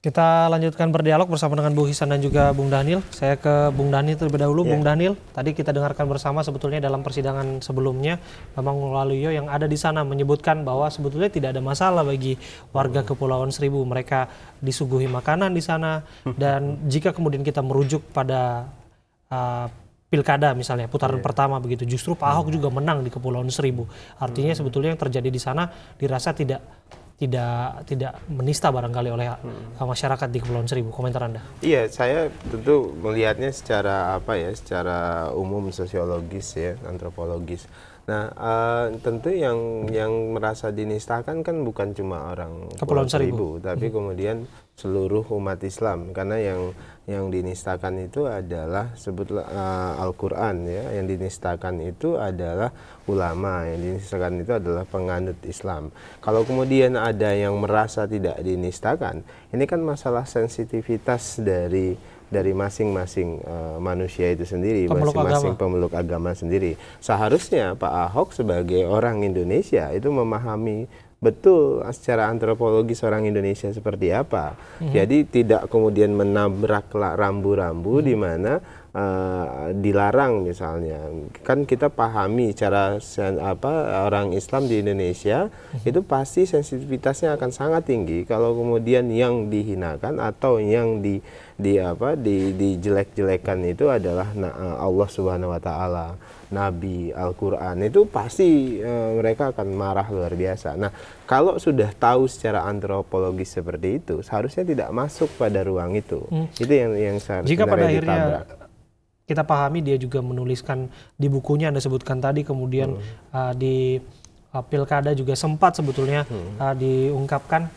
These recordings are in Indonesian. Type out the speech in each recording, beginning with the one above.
Kita lanjutkan berdialog bersama dengan Bu Hisan dan juga Bung Daniel. Saya ke Bung Daniel terlebih dahulu. Yeah. Bung Daniel, tadi kita dengarkan bersama sebetulnya dalam persidangan sebelumnya, Bambang Laluyo yang ada di sana menyebutkan bahwa sebetulnya tidak ada masalah bagi warga Kepulauan Seribu. Mereka disuguhi makanan di sana dan jika kemudian kita merujuk pada uh, pilkada misalnya putaran yeah. pertama begitu justru Pak Ahok hmm. juga menang di Kepulauan Seribu artinya mm. sebetulnya yang terjadi di sana dirasa tidak tidak tidak menista barangkali oleh hmm. masyarakat di Kepulauan Seribu. Komentar Anda? Iya, saya tentu melihatnya secara apa ya, secara umum sosiologis ya, antropologis. Nah, uh, tentu yang yang merasa dinistakan kan bukan cuma orang Kepulauan Seribu, Seribu tapi hmm. kemudian seluruh umat Islam karena yang yang dinistakan itu adalah sebutlah eh, uh, Al-Qur'an ya, yang dinistakan itu adalah ulama, yang dinistakan itu adalah penganut Islam. Kalau kemudian ada yang merasa tidak dinistakan, ini kan masalah sensitivitas dari dari masing-masing uh, manusia itu sendiri, masing-masing pemeluk agama sendiri. Seharusnya Pak Ahok sebagai orang Indonesia itu memahami betul secara antropologi seorang Indonesia seperti apa. hmm Jadi tidak kemudian menabrak rambu-rambu hmm di mana uh, dilarang misalnya. Kan kita pahami cara apa orang Islam di Indonesia hmm itu pasti sensitivitasnya akan sangat tinggi kalau kemudian yang dihinakan atau yang di di apa di dijelek-jelekan itu adalah nah, eh, Allah Subhanahu wa taala. Nabi, Al-Quran itu pasti e, mereka akan marah luar biasa. Nah, kalau sudah tahu secara antropologis seperti itu, seharusnya tidak masuk pada ruang itu. Hmm. Itu yang yang saya Jika pada akhirnya ditabrak. kita pahami dia juga menuliskan di bukunya Anda sebutkan tadi, kemudian hmm. uh, di uh, pilkada juga sempat sebetulnya hmm. uh, diungkapkan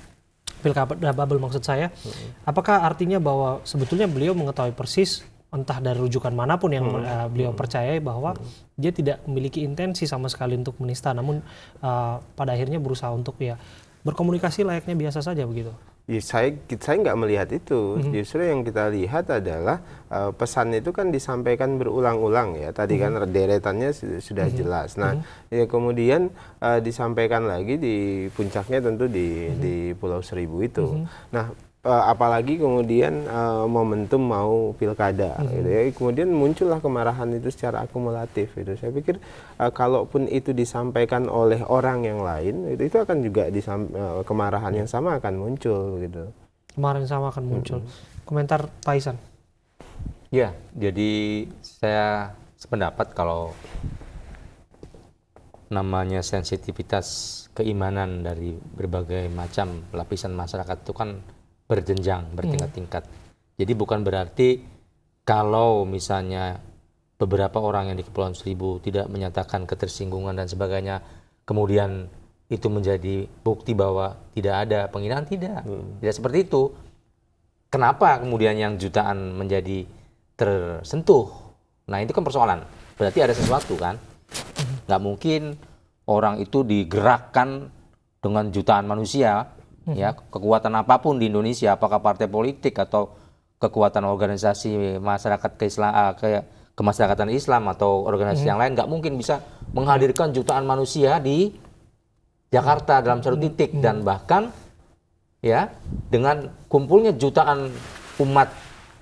pilkada bubble maksud saya. Hmm. Apakah artinya bahwa sebetulnya beliau mengetahui persis entah dari rujukan manapun yang hmm. uh, beliau hmm. percayai bahwa hmm. dia tidak memiliki intensi sama sekali untuk menista, namun uh, pada akhirnya berusaha untuk ya berkomunikasi layaknya biasa saja begitu. Ya, saya saya nggak melihat itu. hmm Justru yang kita lihat adalah uh, pesan itu kan disampaikan berulang-ulang ya. Tadi kan hmm kan deretannya sudah hmm jelas. Nah, hmm ya kemudian uh, disampaikan lagi di puncaknya tentu di hmm di Pulau Seribu itu. hmm Nah, Eh, apalagi kemudian uh, momentum mau pilkada hmm. gitu ya kemudian muncullah kemarahan itu secara akumulatif itu saya pikir uh, kalaupun itu disampaikan oleh orang yang lain itu itu akan juga disam, uh, kemarahan yang sama akan muncul gitu kemarahan sama akan muncul hmm. komentar Taisan? ya jadi saya sependapat kalau namanya sensitivitas keimanan dari berbagai macam lapisan masyarakat itu kan berjenjang, hmm. bertingkat-tingkat. Jadi bukan berarti kalau misalnya beberapa orang yang di Kepulauan Seribu tidak menyatakan ketersinggungan dan sebagainya, kemudian itu menjadi bukti bahwa tidak ada penghinaan tidak. Hmm. Tidak seperti itu. Kenapa kemudian yang jutaan menjadi tersentuh? Nah, itu kan persoalan. Berarti ada sesuatu kan? Hmm. Nggak mungkin orang itu digerakkan dengan jutaan manusia hmm. ya kekuatan apapun di Indonesia apakah partai politik atau kekuatan organisasi masyarakat Islam, ah, eh, ke kemasyarakatan Islam atau organisasi hmm. yang lain nggak mungkin bisa menghadirkan jutaan manusia di Jakarta dalam satu mhm. titik hmm. dan bahkan ya dengan kumpulnya jutaan umat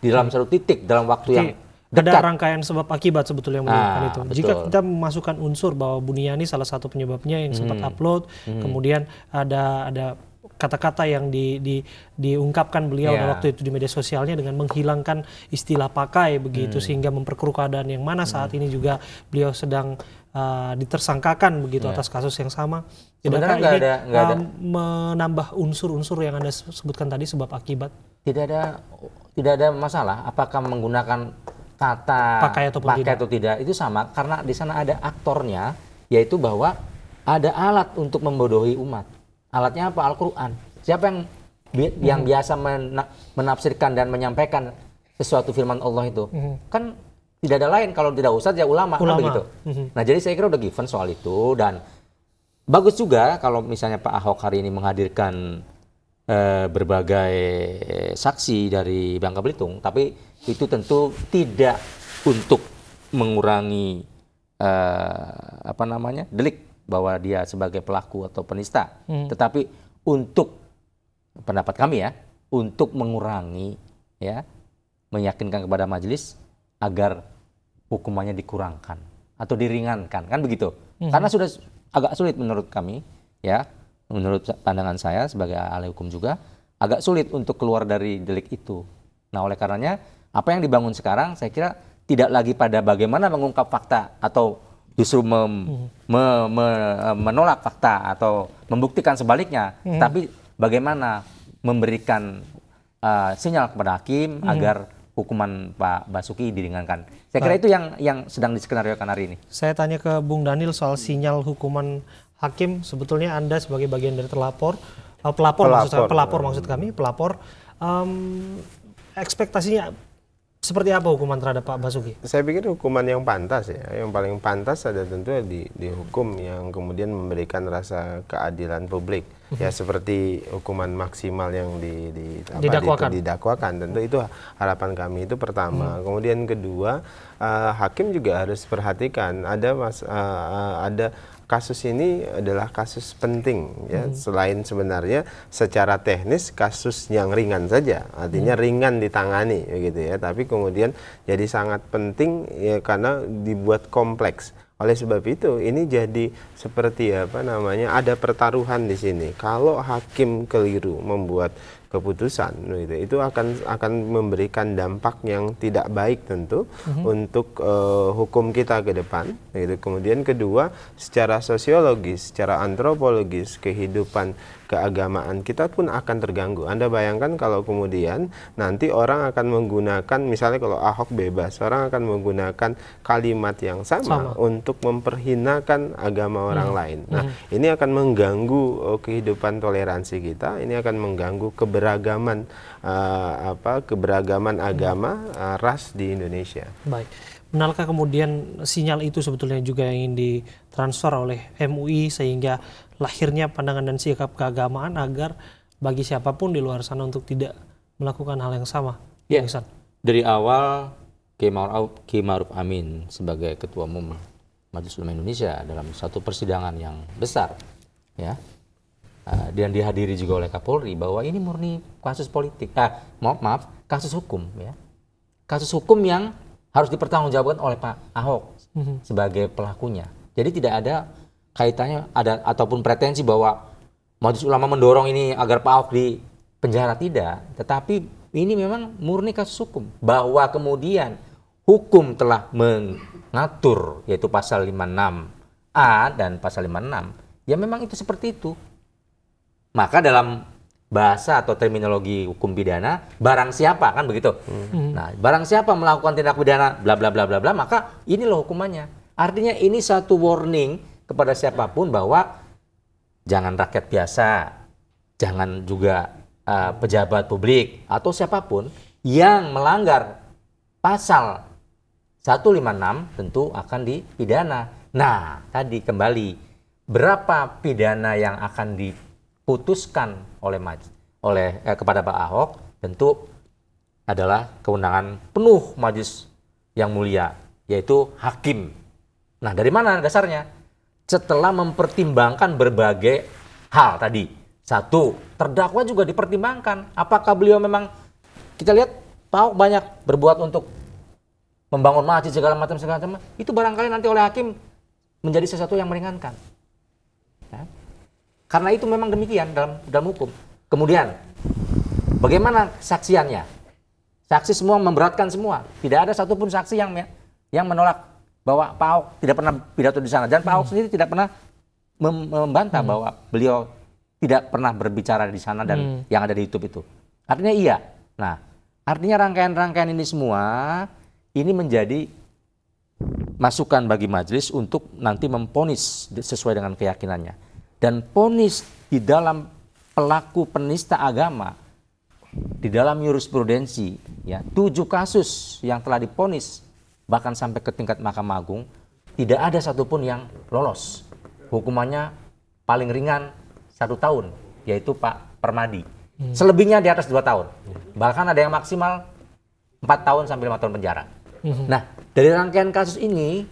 di dalam hmm. satu titik dalam waktu yang dekat. Ada rangkaian sebab akibat sebetulnya yang menyebabkan nah, itu. Betul. Jika kita memasukkan unsur bahwa Buniani salah satu penyebabnya yang sempat mhm. upload, hmm. kemudian ada ada kata-kata yang di, di, diungkapkan beliau yeah. waktu itu di media sosialnya dengan menghilangkan istilah pakai begitu hmm. sehingga memperkeruh keadaan yang mana saat hmm. ini juga beliau sedang uh, ditersangkakan begitu yeah. atas kasus yang sama. Tidakkah ini ada, gak ada. Um, menambah unsur-unsur yang anda sebutkan tadi sebab akibat? Tidak ada tidak ada masalah apakah menggunakan kata pakai, atau pakai tidak. atau tidak itu sama karena di sana ada aktornya yaitu bahwa ada alat untuk membodohi umat alatnya apa Al-Quran siapa yang bi hmm. yang biasa menafsirkan dan menyampaikan sesuatu firman Allah itu hmm. kan tidak ada lain kalau tidak ustadz ya ulama, kan ulama. Kan begitu hmm. nah jadi saya kira udah given soal itu dan bagus juga kalau misalnya Pak Ahok hari ini menghadirkan eh, berbagai saksi dari Bangka Belitung tapi itu tentu tidak untuk mengurangi uh, apa namanya delik bahwa dia sebagai pelaku atau penista. Hmm. Tetapi untuk pendapat kami ya, untuk mengurangi ya, meyakinkan kepada majelis agar hukumannya dikurangkan atau diringankan kan begitu. Hmm. Karena sudah agak sulit menurut kami ya, menurut pandangan saya sebagai ahli hukum juga agak sulit untuk keluar dari delik itu. Nah, oleh karenanya apa yang dibangun sekarang saya kira tidak lagi pada bagaimana mengungkap fakta atau justru mem, hmm. me, me, menolak fakta atau membuktikan sebaliknya, hmm. tapi bagaimana memberikan uh, sinyal kepada hakim hmm. agar hukuman Pak Basuki diringankan. Saya kira itu yang yang sedang diskenariokan hari ini. Saya tanya ke Bung Daniel soal sinyal hukuman hakim. Sebetulnya Anda sebagai bagian dari terlapor, uh, pelapor, pelapor maksud kami, pelapor maksud kami, pelapor. Um, ekspektasinya seperti apa hukuman terhadap Pak Basuki? Saya pikir hukuman yang pantas ya, yang paling pantas ada tentu di dihukum yang kemudian memberikan rasa keadilan publik. Mhm. Ya seperti hukuman maksimal yang di, di didakwakan. Di, didakwakan. Tentu itu harapan kami itu pertama. Hmm. Kemudian kedua, uh, hakim juga harus perhatikan ada mas uh, ada kasus ini adalah kasus penting ya hmm. selain sebenarnya secara teknis kasus yang ringan saja artinya hmm. ringan ditangani gitu ya tapi kemudian jadi sangat penting ya karena dibuat kompleks oleh sebab itu ini jadi seperti apa namanya ada pertaruhan di sini kalau hakim keliru membuat keputusan gitu. itu akan akan memberikan dampak yang tidak baik tentu mm-hmm. untuk uh, hukum kita ke depan gitu kemudian kedua secara sosiologis secara antropologis kehidupan keagamaan kita pun akan terganggu. Anda bayangkan kalau kemudian nanti orang akan menggunakan misalnya kalau Ahok bebas, orang akan menggunakan kalimat yang sama, sama. untuk memperhinakan agama orang hmm. lain. Nah, hmm. ini akan mengganggu oh, kehidupan toleransi kita, ini akan mengganggu keberagaman uh, apa keberagaman hmm. agama, uh, ras di Indonesia. Baik. Benarkah kemudian sinyal itu sebetulnya juga yang ingin ditransfer oleh MUI sehingga lahirnya pandangan dan sikap keagamaan agar bagi siapapun di luar sana untuk tidak melakukan hal yang sama. Ya. Yeah. Dari awal Ki Maruf Amin sebagai ketua umum Majelis Ulama Indonesia dalam satu persidangan yang besar ya uh, dan dihadiri juga oleh Kapolri bahwa ini murni kasus politik. Ah, maaf, maaf, kasus hukum ya. Kasus hukum yang harus dipertanggungjawabkan oleh Pak Ahok mhm. sebagai pelakunya. Jadi tidak ada kaitannya ada ataupun pretensi bahwa majelis ulama mendorong ini agar Pak Ahok di penjara tidak, tetapi ini memang murni kasus hukum bahwa kemudian hukum telah mengatur yaitu pasal 56A dan pasal 56 ya memang itu seperti itu. Maka dalam bahasa atau terminologi hukum pidana barang siapa kan begitu. Hmm. Nah, barang siapa melakukan tindak pidana bla bla bla bla bla maka ini loh hukumannya. Artinya ini satu warning kepada siapapun bahwa jangan rakyat biasa, jangan juga uh, pejabat publik atau siapapun yang melanggar pasal 156 tentu akan dipidana. Nah, tadi kembali berapa pidana yang akan diputuskan oleh maj oleh eh, kepada Pak Ahok tentu adalah kewenangan penuh majelis yang mulia yaitu hakim. Nah, dari mana dasarnya? setelah mempertimbangkan berbagai hal tadi. Satu, terdakwa juga dipertimbangkan. Apakah beliau memang kita lihat Pak banyak berbuat untuk membangun masjid segala macam segala macam itu barangkali nanti oleh hakim menjadi sesuatu yang meringankan. Ya. Karena itu memang demikian dalam dalam hukum. Kemudian bagaimana saksiannya? Saksi semua memberatkan semua. Tidak ada satupun saksi yang yang menolak bahwa Pak Ahok tidak pernah pidato di sana dan Pak Ahok hmm. sendiri tidak pernah membantah hmm. bahwa beliau tidak pernah berbicara di sana dan hmm. yang ada di YouTube itu. Artinya iya. Nah, artinya rangkaian-rangkaian ini semua ini menjadi masukan bagi majelis untuk nanti memponis sesuai dengan keyakinannya. Dan ponis di dalam pelaku penista agama di dalam jurisprudensi ya tujuh kasus yang telah diponis bahkan sampai ke tingkat Mahkamah Agung tidak ada satupun yang lolos. Hukumannya paling ringan satu tahun, yaitu Pak Permadi. Hmm. Selebihnya di atas dua tahun. Bahkan ada yang maksimal empat tahun sampai lima tahun penjara. Hmm. Nah, dari rangkaian kasus ini,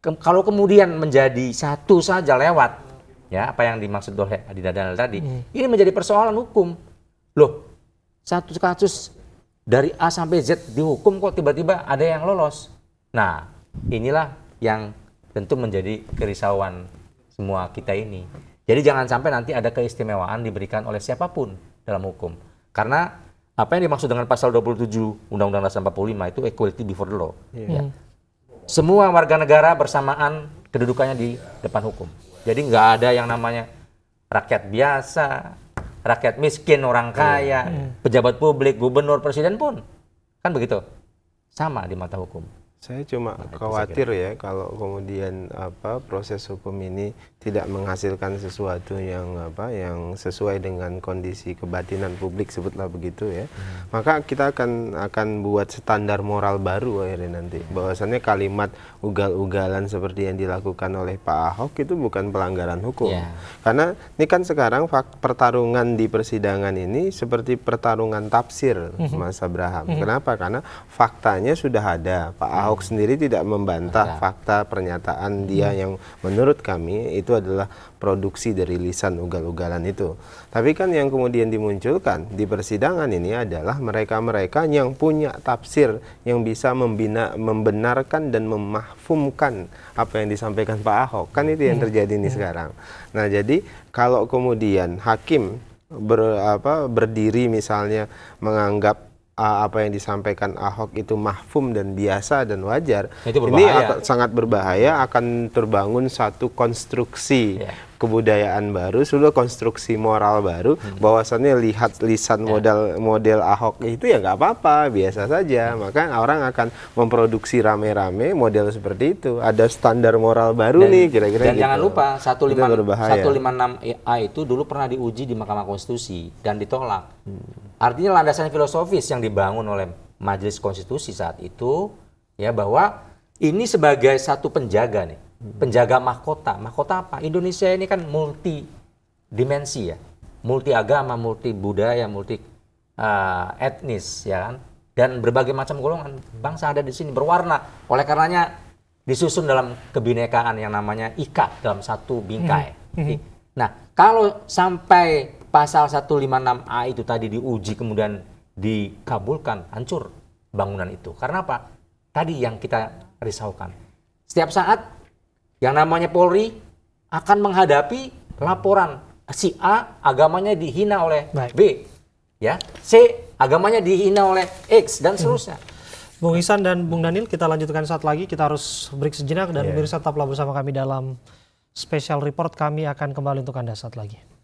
ke kalau kemudian menjadi satu saja lewat, ya apa yang dimaksud oleh Adi Dadal tadi, hmm. ini menjadi persoalan hukum. Loh, satu kasus dari A sampai Z dihukum kok tiba-tiba ada yang lolos. Nah, inilah yang tentu menjadi kerisauan semua kita ini. Jadi jangan sampai nanti ada keistimewaan diberikan oleh siapapun dalam hukum. Karena apa yang dimaksud dengan pasal 27 Undang-Undang Dasar 45 itu equality before the law. Yeah. Ya. Hmm. Semua warga negara bersamaan kedudukannya di depan hukum. Jadi nggak ada yang namanya rakyat biasa, rakyat miskin, orang iya. kaya, hmm. pejabat publik, gubernur, presiden pun kan begitu sama di mata hukum. Saya cuma khawatir ya kalau kemudian apa proses hukum ini tidak menghasilkan sesuatu yang apa yang sesuai dengan kondisi kebatinan publik sebutlah begitu ya. Hmm. Maka kita akan akan buat standar moral baru akhirnya nanti. Bahwasannya kalimat ugal-ugalan seperti yang dilakukan oleh Pak Ahok itu bukan pelanggaran hukum. Yeah. Karena ini kan sekarang pertarungan di persidangan ini seperti pertarungan tafsir hmm. Mas Abraham. Hmm. Kenapa? Karena faktanya sudah ada Pak Ahok Ahok sendiri tidak membantah iya. fakta pernyataan iya. dia hmm. yang menurut kami itu adalah produksi dari lisan ugal-ugalan itu. Tapi kan yang kemudian dimunculkan di persidangan ini adalah mereka-mereka yang punya tafsir yang bisa membina, membenarkan dan memahfumkan apa yang disampaikan Pak Ahok. Kan itu yang iya. terjadi hmm. nih hmm. sekarang. Nah, jadi kalau kemudian hakim ber, apa, berdiri misalnya menganggap uh, apa yang disampaikan Ahok itu mahfum dan biasa dan wajar, ini sangat berbahaya akan terbangun satu konstruksi yeah kebudayaan baru, seluruh konstruksi moral baru, hmm. bahwasannya lihat lisan ya. model model Ahok itu ya nggak apa-apa, biasa saja. Hmm. Maka orang akan memproduksi rame-rame model seperti itu. Ada standar moral baru dan, nih kira-kira. Dan jangan gitu. lupa 156 A itu dulu pernah diuji di Mahkamah Konstitusi dan ditolak. Hmm. Artinya landasan filosofis yang dibangun oleh Majelis Konstitusi saat itu ya bahwa ini sebagai satu penjaga nih penjaga mahkota. Mahkota apa? Indonesia ini kan multi dimensi ya, multi agama, multi budaya, multi uh, etnis ya kan, dan berbagai macam golongan bangsa ada di sini berwarna. Oleh karenanya disusun dalam kebinekaan yang namanya ikat dalam satu bingkai. Hmm. Hmm. Nah, kalau sampai pasal 156A itu tadi diuji kemudian dikabulkan, hancur bangunan itu. Karena apa? Tadi yang kita risaukan. Setiap saat yang namanya Polri akan menghadapi laporan si A agamanya dihina oleh Baik. B, ya C agamanya dihina oleh X dan hmm. seterusnya. Bung Isan dan Bung Daniel kita lanjutkan saat lagi kita harus break sejenak dan yeah. pemirsa tetaplah bersama kami dalam special report kami akan kembali untuk Anda saat lagi.